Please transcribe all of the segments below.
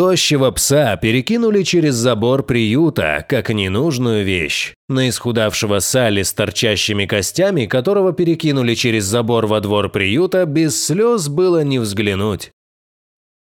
Тощего пса перекинули через забор приюта, как ненужную вещь. На исхудавшего Салли с торчащими костями, которого перекинули через забор во двор приюта, без слез было не взглянуть.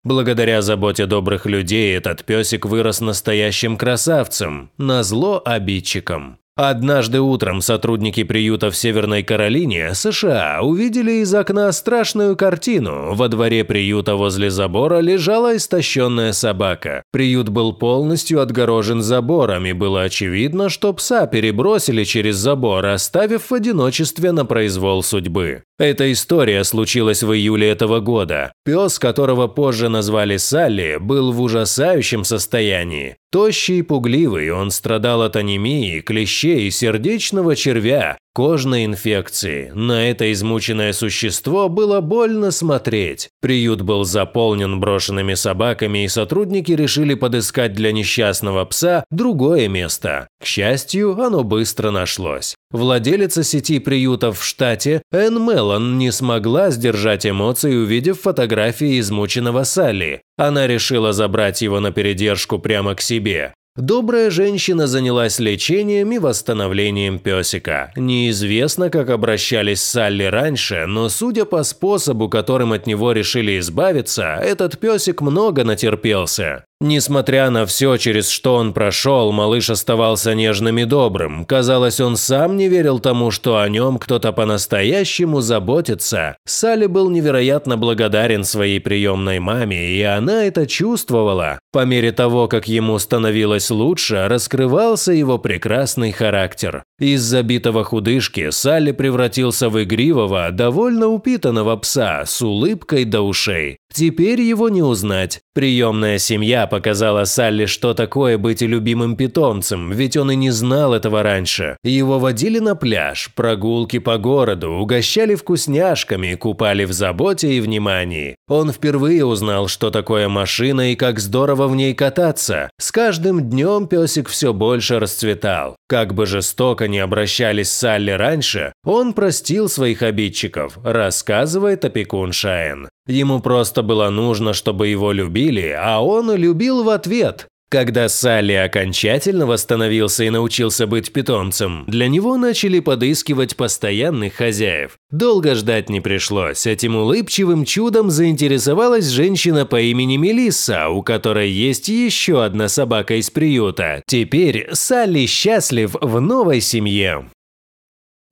Благодаря заботе добрых людей этот песик вырос настоящим красавцем, назло обидчиком. Однажды утром сотрудники приюта в Северной Каролине, США, увидели из окна страшную картину. Во дворе приюта возле забора лежала истощенная собака. Приют был полностью отгорожен забором, и было очевидно, что пса перебросили через забор, оставив в одиночестве на произвол судьбы. Эта история случилась в июле этого года. Пес, которого позже назвали Салли, был в ужасающем состоянии. Тощий и пугливый, он страдал от анемии, клещей и сердечного червя, Кожной инфекции. На это измученное существо было больно смотреть. Приют был заполнен брошенными собаками, и сотрудники решили подыскать для несчастного пса другое место. К счастью, оно быстро нашлось. Владелица сети приютов в штате Энн Меллон не смогла сдержать эмоций, увидев фотографии измученного Салли. Она решила забрать его на передержку прямо к себе. Добрая женщина занялась лечением и восстановлением песика. Неизвестно, как обращались с Салли раньше, но судя по способу, которым от него решили избавиться, этот песик много натерпелся. Несмотря на все, через что он прошел, малыш оставался нежным и добрым. Казалось, он сам не верил тому, что о нем кто-то по-настоящему заботится. Салли был невероятно благодарен своей приемной маме, и она это чувствовала. По мере того, как ему становилось лучше, раскрывался его прекрасный характер. Из забитого худышки Салли превратился в игривого, довольно упитанного пса с улыбкой до ушей. Теперь его не узнать. Приемная семья показала Салли, что такое быть любимым питомцем, ведь он и не знал этого раньше. Его водили на пляж, прогулки по городу, угощали вкусняшками, купали в заботе и внимании. Он впервые узнал, что такое машина и как здорово в ней кататься. С каждым днем песик все больше расцветал. Как бы жестоко не обращались с Салли раньше, он простил своих обидчиков, рассказывает опекун Шайн. Ему просто было нужно, чтобы его любили, а он любил в ответ. Когда Салли окончательно восстановился и научился быть питомцем, для него начали подыскивать постоянных хозяев. Долго ждать не пришлось, этим улыбчивым чудом заинтересовалась женщина по имени Мелисса, у которой есть еще одна собака из приюта. Теперь Салли счастлив в новой семье.